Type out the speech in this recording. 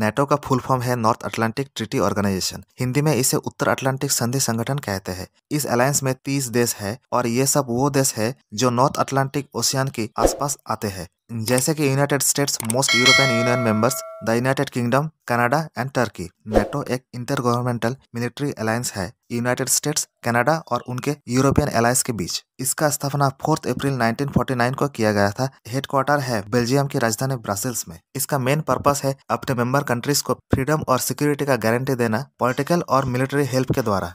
NATO का full form है North Atlantic Treaty Organisation Hindi में इसे उत्तर अटलांटिक संधि संगठन कहते हैं इस अलायंस में तीस देश है और ये सब वो देश है जो नॉर्थ अटलांटिक ओशियान के आसपास आते हैं जैसे कि United States most European Union members the United Kingdom Canada and Turkey NATO एक इंटर गवर्नमेंटल मिलिट्री अलायंस है यूनाइटेड स्टेट्स कनाडा और उनके यूरोपियन अलायंस के बीच इसका स्थापना फोर्थ अप्रैल 1949 को किया गया था हेडक्वार्टर है बेल्जियम की राजधानी ब्रासिल्स में इसका मेन पर्पस है अपने मेंबर कंट्रीज को फ्रीडम और सिक्योरिटी का गारंटी देना पॉलिटिकल और मिलिट्री हेल्प के द्वारा